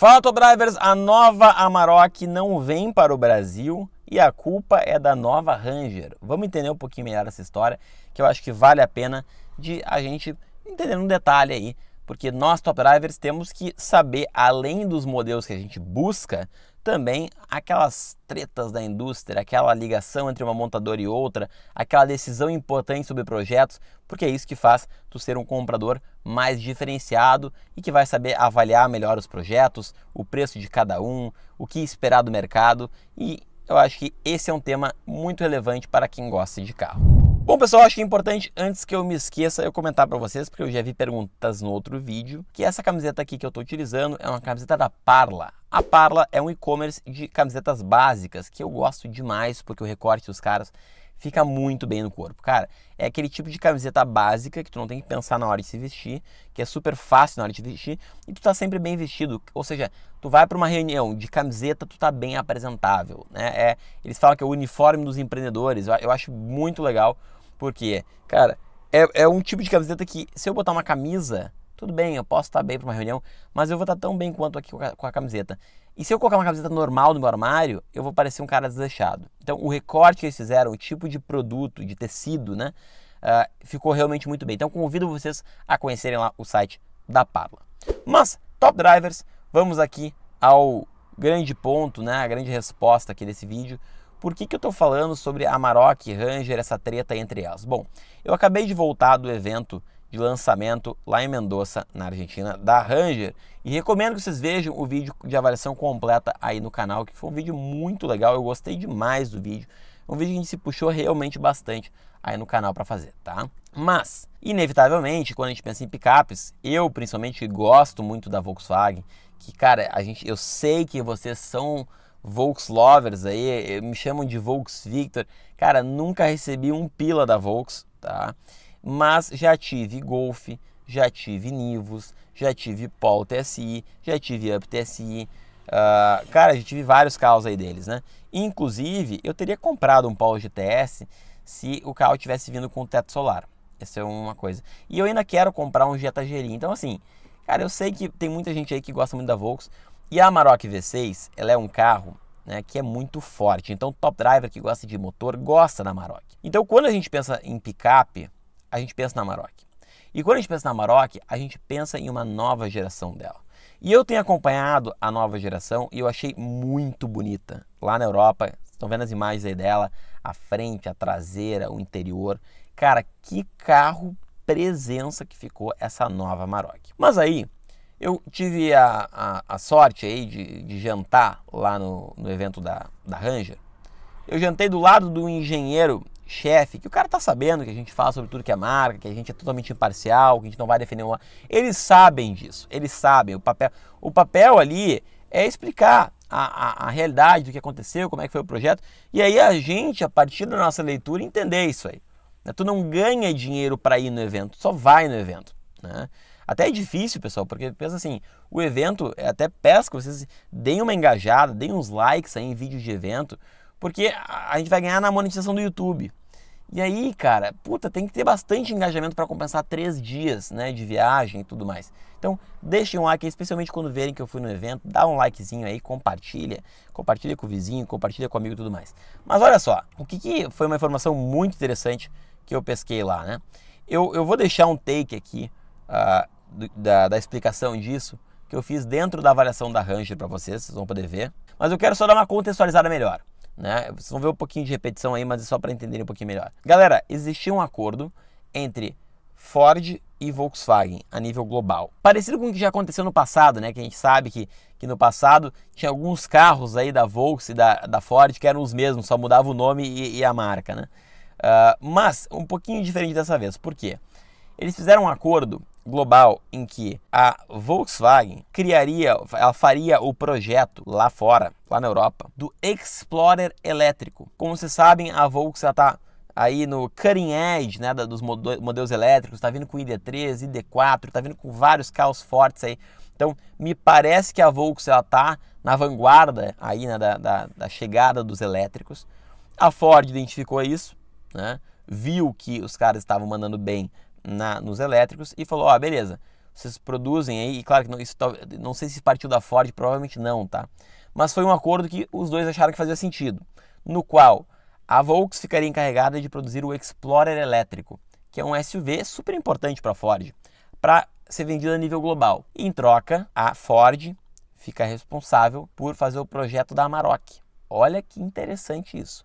Fala, top drivers! A nova Amarok não vem para o Brasil e a culpa é da nova Ranger. Vamos entender um pouquinho melhor essa história, que eu acho que vale a pena de a gente entender um detalhe aí, porque nós top drivers temos que saber além dos modelos que a gente busca também aquelas tretas da indústria, aquela ligação entre uma montadora e outra, aquela decisão importante sobre projetos, porque é isso que faz tu ser um comprador mais diferenciado e que vai saber avaliar melhor os projetos, o preço de cada um, o que esperar do mercado e eu acho que esse é um tema muito relevante para quem gosta de carro. Bom, pessoal, acho que é importante, antes que eu me esqueça, eu comentar para vocês, porque eu já vi perguntas no outro vídeo, que essa camiseta aqui que eu estou utilizando é uma camiseta da Parla. A Parla é um e-commerce de camisetas básicas, que eu gosto demais, porque o recorte dos caras fica muito bem no corpo. Cara, é aquele tipo de camiseta básica que tu não tem que pensar na hora de se vestir, que é super fácil na hora de vestir, e tu tá sempre bem vestido. Ou seja, tu vai para uma reunião de camiseta, tu tá bem apresentável. Né? É, eles falam que é o uniforme dos empreendedores, eu acho muito legal porque, cara, é, é um tipo de camiseta que se eu botar uma camisa, tudo bem, eu posso estar tá bem para uma reunião, mas eu vou estar tá tão bem quanto aqui com a, com a, camiseta. E se eu colocar uma camiseta normal no meu armário, eu vou parecer um cara desleixado. Então, o recorte que eles fizeram, o tipo de produto, de tecido, né? Uh, ficou realmente muito bem. Então, convido vocês a conhecerem lá o site da Parla. Mas, top drivers, vamos aqui ao grande ponto, né? A grande resposta aqui desse vídeo, por que, que eu estou falando sobre Amarok, Ranger, essa treta entre elas? Bom, eu acabei de voltar do evento de lançamento lá em Mendoza, na Argentina, da Ranger. E recomendo que vocês vejam o vídeo de avaliação completa aí no canal, que foi um vídeo muito legal, eu gostei demais do vídeo. Um vídeo que a gente se puxou realmente bastante aí no canal para fazer, tá? Mas, inevitavelmente, quando a gente pensa em picapes, eu principalmente gosto muito da Volkswagen, que cara, a gente, eu sei que vocês são Volkslovers aí, eh, me chamam de Victor. Cara, nunca recebi um pila da Volks, tá? Mas já tive Golf, já tive Nivus, já tive Paul TSI, já tive Up TSI. Uh, ah, cara, já tive vários carros aí deles, né? Inclusive, eu teria comprado um Paul GTS se o carro tivesse vindo com teto solar. Essa é uma coisa. E eu ainda quero comprar um Jetta Geri. Então, assim, cara, eu sei que tem muita gente aí que gosta muito da Volks. E a Amarok V6, ela é um carro né, que é muito forte. Então, top driver que gosta de motor gosta da Amarok. Então, quando a gente pensa em picape, a gente pensa na Amarok. E quando a gente pensa na Amarok, a gente pensa em uma nova geração dela. E eu tenho acompanhado a nova geração e eu achei muito bonita. Lá na Europa, estão vendo as imagens aí dela, a frente, a traseira, o interior. Cara, que carro presença que ficou essa nova Amarok. Mas aí, eu tive a, a, a sorte aí de, de, jantar lá no, no evento da, da Ranger. Eu jantei do lado do engenheiro chefe, que o cara tá sabendo que a gente fala sobre tudo que é marca, que a gente é totalmente imparcial, que a gente não vai defender uma. Eles sabem disso, eles sabem. O papel, o papel ali é explicar a, a, a, realidade do que aconteceu, como é que foi o projeto, e aí a gente, a partir da nossa leitura, entender isso aí. Tu não ganha dinheiro para ir no evento, só vai no evento. Né? Até é difícil, pessoal, porque pensa assim, o evento, é, até peço que vocês deem uma engajada, deem uns likes aí em vídeos de evento, porque a gente vai ganhar na monetização do YouTube. E aí, cara, puta, tem que ter bastante engajamento para compensar três dias né, de viagem e tudo mais. Então, deixem um like aí, especialmente quando verem que eu fui no evento, dá um likezinho aí, compartilha, compartilha com o vizinho, compartilha com o amigo e tudo mais. Mas olha só, o que, que foi uma informação muito interessante que eu pesquei lá, né? Eu, eu vou deixar um take aqui uh, da, da explicação disso que eu fiz dentro da avaliação da Ranger para vocês, vocês vão poder ver. Mas eu quero só dar uma contextualizada melhor. Né? Vocês vão ver um pouquinho de repetição aí, mas é só para entender um pouquinho melhor. Galera, existia um acordo entre Ford e Volkswagen a nível global. Parecido com o que já aconteceu no passado, né? Que a gente sabe que, que no passado tinha alguns carros aí da Volkswagen e da, da Ford que eram os mesmos, só mudava o nome e, e a marca, né? Uh, mas um pouquinho diferente dessa vez. Por quê? Eles fizeram um acordo global em que a Volkswagen criaria, ela faria o projeto lá fora, lá na Europa, do Explorer elétrico. Como vocês sabem, a Volkswagen está aí no cutting edge né, dos modelos elétricos, está vindo com ID3, ID4, está vindo com vários carros fortes aí. Então, me parece que a Volkswagen está na vanguarda aí né, da, da, da, chegada dos elétricos. A Ford identificou isso, né, viu que os caras estavam mandando bem na, nos elétricos e falou: ó, oh, beleza, vocês produzem aí, e claro que não, isso não sei se partiu da Ford, provavelmente não, tá? Mas foi um acordo que os dois acharam que fazia sentido, no qual a Volks ficaria encarregada de produzir o Explorer elétrico, que é um SUV super importante para a Ford, para ser vendido a nível global. Em troca, a Ford fica responsável por fazer o projeto da Amarok. Olha que interessante isso.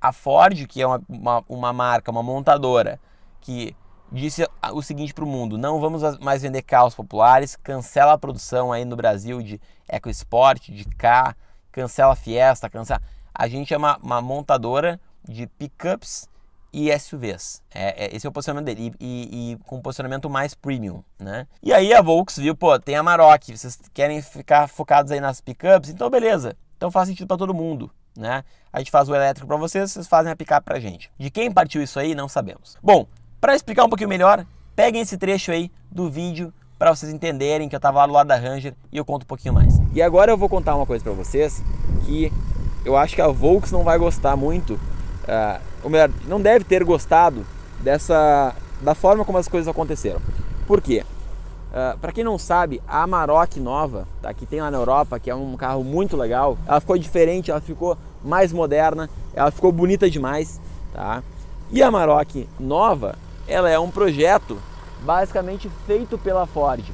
A Ford, que é uma, uma, uma marca, uma montadora, que disse o seguinte para o mundo: não vamos mais vender carros populares, cancela a produção aí no Brasil de EcoSport, de K, cancela a Fiesta, cancela. A gente é uma, uma montadora de pickups e SUVs. É, é, esse é o posicionamento dele. E, e, e, com posicionamento mais premium, né? E aí a Volks viu, pô, tem a Maroc, vocês querem ficar focados aí nas pickups? Então beleza. Então faz sentido para todo mundo, né? A gente faz o elétrico para vocês, vocês fazem a picape pra gente. De quem partiu isso aí, não sabemos. Bom, para explicar um pouquinho melhor, peguem esse trecho aí do vídeo para vocês entenderem que eu estava lá do lado da Ranger e eu conto um pouquinho mais. E agora eu vou contar uma coisa para vocês que eu acho que a Volks não vai gostar muito, uh, ou melhor, não deve ter gostado dessa da forma como as coisas aconteceram. Por quê? Uh, ah, para quem não sabe, a Amarok nova, tá, que tem lá na Europa, que é um carro muito legal, ela ficou diferente, ela ficou mais moderna, ela ficou bonita demais, tá? E a Amarok nova, ela é um projeto basicamente feito pela Ford.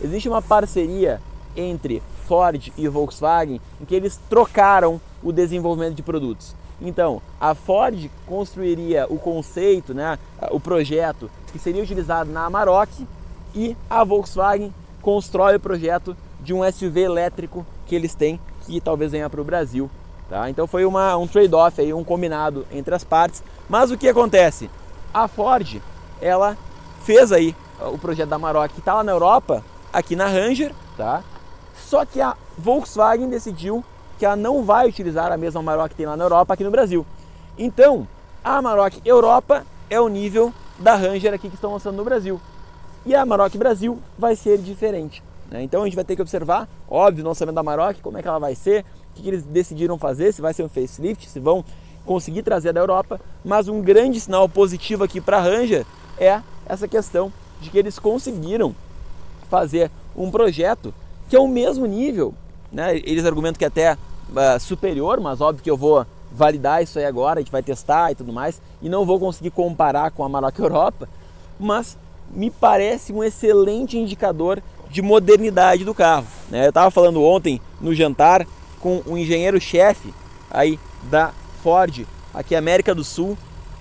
Existe uma parceria entre Ford e Volkswagen em que eles trocaram o desenvolvimento de produtos. Então, a Ford construiria o conceito, né, o projeto que seria utilizado na Amarok e a Volkswagen constrói o projeto de um SUV elétrico que eles têm e talvez venha para o Brasil. Tá? Então foi uma, um trade-off, um combinado entre as partes. Mas o que acontece? A Ford ela fez aí o projeto da Amarok, que está lá na Europa, aqui na Ranger, tá? Só que a Volkswagen decidiu que ela não vai utilizar a mesma Amarok que tem lá na Europa, aqui no Brasil. Então, a Amarok Europa é o nível da Ranger aqui que estão lançando no Brasil. E a Amarok Brasil vai ser diferente. Né? Então a gente vai ter que observar, óbvio, o lançamento da Amarok, como é que ela vai ser, o que, que eles decidiram fazer, se vai ser um facelift, se vão conseguir trazer da Europa. Mas um grande sinal positivo aqui para a Ranger é essa questão de que eles conseguiram fazer um projeto que é o mesmo nível, né? Eles argumentam que é até uh, superior, mas óbvio que eu vou validar isso aí agora, a gente vai testar e tudo mais, e não vou conseguir comparar com a Maroc Europa, mas me parece um excelente indicador de modernidade do carro. Né? Eu estava falando ontem no jantar com o um engenheiro-chefe aí da Ford, aqui América do Sul,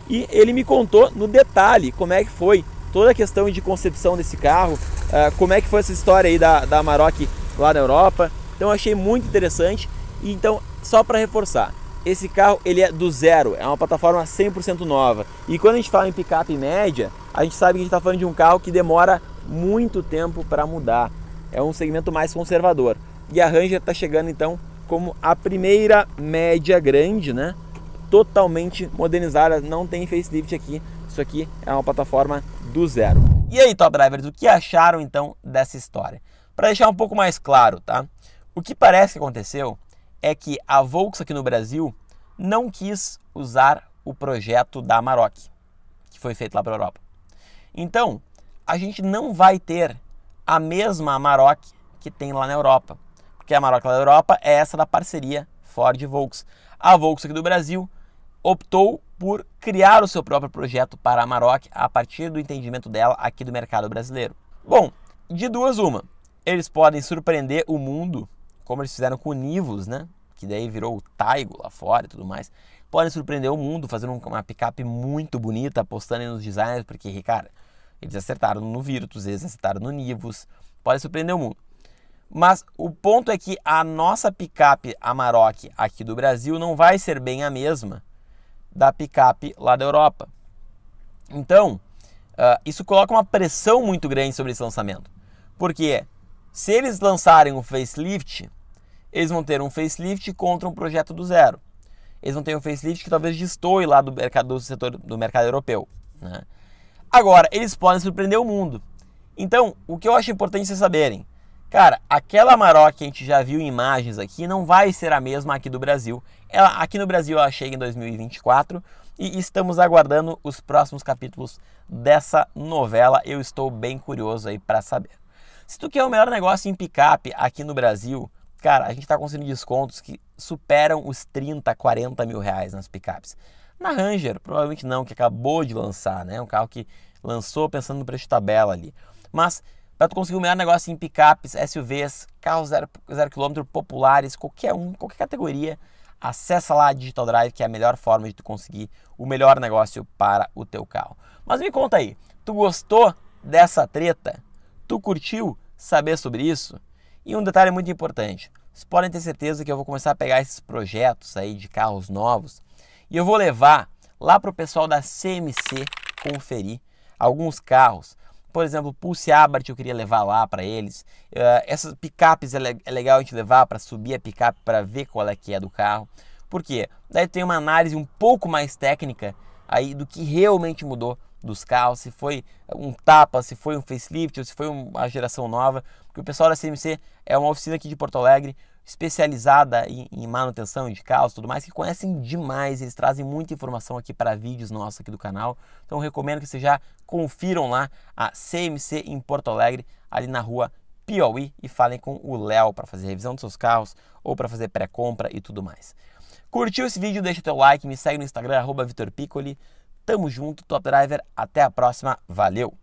e ele me contou no detalhe como é que foi toda a questão de concepção desse carro, ah, como é que foi essa história aí da, da Maroc lá na Europa. Então achei muito interessante. então, só para reforçar, esse carro ele é do zero, é uma plataforma 100% nova. E quando a gente fala em picape média, a gente sabe que a gente está falando de um carro que demora muito tempo para mudar. É um segmento mais conservador. E a Ranger está chegando então como a primeira média grande, né? totalmente modernizada, não tem facelift aqui. Isso aqui é uma plataforma do zero. E aí, top drivers, o que acharam então dessa história? Para deixar um pouco mais claro, tá? O que parece que aconteceu é que a Volkswagen aqui no Brasil não quis usar o projeto da Amarok, que foi feito lá para a Europa. Então, a gente não vai ter a mesma Amarok que tem lá na Europa, porque a Amarok lá da Europa é essa da parceria Ford-Volks. A Volkswagen aqui do Brasil optou por criar o seu próprio projeto para a Maroc a partir do entendimento dela aqui do mercado brasileiro. Bom, de duas uma, eles podem surpreender o mundo, como eles fizeram com o Nivus, né? Que daí virou o Taigo lá fora e tudo mais. Podem surpreender o mundo fazendo uma picape muito bonita, apostando nos designers, porque, cara, eles acertaram no Virtus, eles acertaram no Nivus, podem surpreender o mundo. Mas o ponto é que a nossa picape Amarok aqui do Brasil não vai ser bem a mesma da picape lá da Europa. Então, uh, isso coloca uma pressão muito grande sobre esse lançamento. Porque se eles lançarem um facelift, eles vão ter um facelift contra um projeto do zero. Eles vão ter um facelift que talvez destoie lá do mercado do setor do mercado europeu. Né? Agora, eles podem surpreender o mundo. Então, o que eu acho importante vocês saberem, Cara, aquela Maroc que a gente já viu em imagens aqui não vai ser a mesma aqui do Brasil. Ela, aqui no Brasil ela chega em 2024 e estamos aguardando os próximos capítulos dessa novela. Eu estou bem curioso aí para saber. Se tu quer o melhor negócio em picape aqui no Brasil, cara, a gente está conseguindo descontos que superam os 30, 40 mil reais nas picapes. Na Ranger, provavelmente não, que acabou de lançar, né? Um carro que lançou pensando no preço de tabela ali. Mas para tu conseguir o melhor negócio em picapes, SUVs, carros zero, zero quilômetro populares, qualquer um, qualquer categoria, acessa lá a Digital Drive, que é a melhor forma de tu conseguir o melhor negócio para o teu carro. Mas me conta aí, tu gostou dessa treta? Tu curtiu saber sobre isso? E um detalhe muito importante, vocês podem ter certeza que eu vou começar a pegar esses projetos aí de carros novos e eu vou levar lá para o pessoal da CMC conferir alguns carros por exemplo, Pulse Abart eu queria levar lá para eles. Uh, essas picapes é, le é, legal a gente levar para subir a picape para ver qual é que é do carro. Por quê? Daí tem uma análise um pouco mais técnica aí do que realmente mudou dos carros, se foi um tapa, se foi um facelift, ou se foi uma geração nova, porque o pessoal da CMC é uma oficina aqui de Porto Alegre, especializada em, em manutenção de carros e tudo mais, que conhecem demais, eles trazem muita informação aqui para vídeos nossos aqui do canal. Então recomendo que vocês já confiram lá a CMC em Porto Alegre, ali na rua Piauí, e falem com o Léo para fazer revisão dos seus carros ou para fazer pré-compra e tudo mais. Curtiu esse vídeo? Deixa teu like, me segue no Instagram, arroba Vitor Piccoli. Tamo junto, Top Driver. Até a próxima. Valeu!